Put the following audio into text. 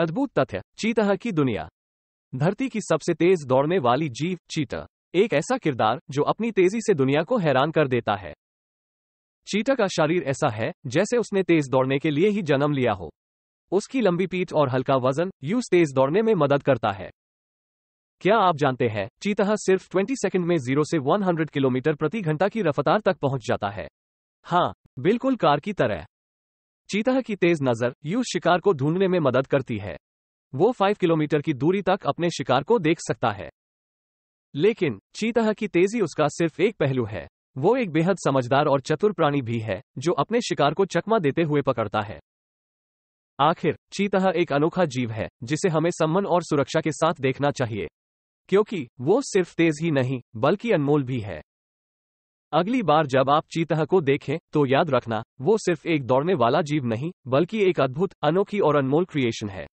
अद्भुत तथ्य चीतह की दुनिया धरती की सबसे तेज दौड़ने वाली जीव चीता एक ऐसा किरदार जो अपनी तेजी से दुनिया को हैरान कर देता है चीता का शरीर ऐसा है जैसे उसने तेज दौड़ने के लिए ही जन्म लिया हो उसकी लंबी पीठ और हल्का वजन यूज तेज दौड़ने में मदद करता है क्या आप जानते हैं चीतह सिर्फ 20 सेकंड में 0 से 100 किलोमीटर प्रति घंटा की रफ्तार तक पहुंच जाता है हाँ बिल्कुल कार की तरह चीतह की तेज नजर यू शिकार को ढूंढने में मदद करती है वो फाइव किलोमीटर की दूरी तक अपने शिकार को देख सकता है लेकिन चीतह की तेजी उसका सिर्फ एक पहलू है वो एक बेहद समझदार और चतुर प्राणी भी है जो अपने शिकार को चकमा देते हुए पकड़ता है आखिर चीतह एक अनोखा जीव है जिसे हमें सम्मान और सुरक्षा के साथ देखना चाहिए क्योंकि वो सिर्फ तेज ही नहीं बल्कि अनमोल भी है अगली बार जब आप चीतह को देखें तो याद रखना वो सिर्फ एक दौड़ने वाला जीव नहीं बल्कि एक अद्भुत अनोखी और अनमोल क्रिएशन है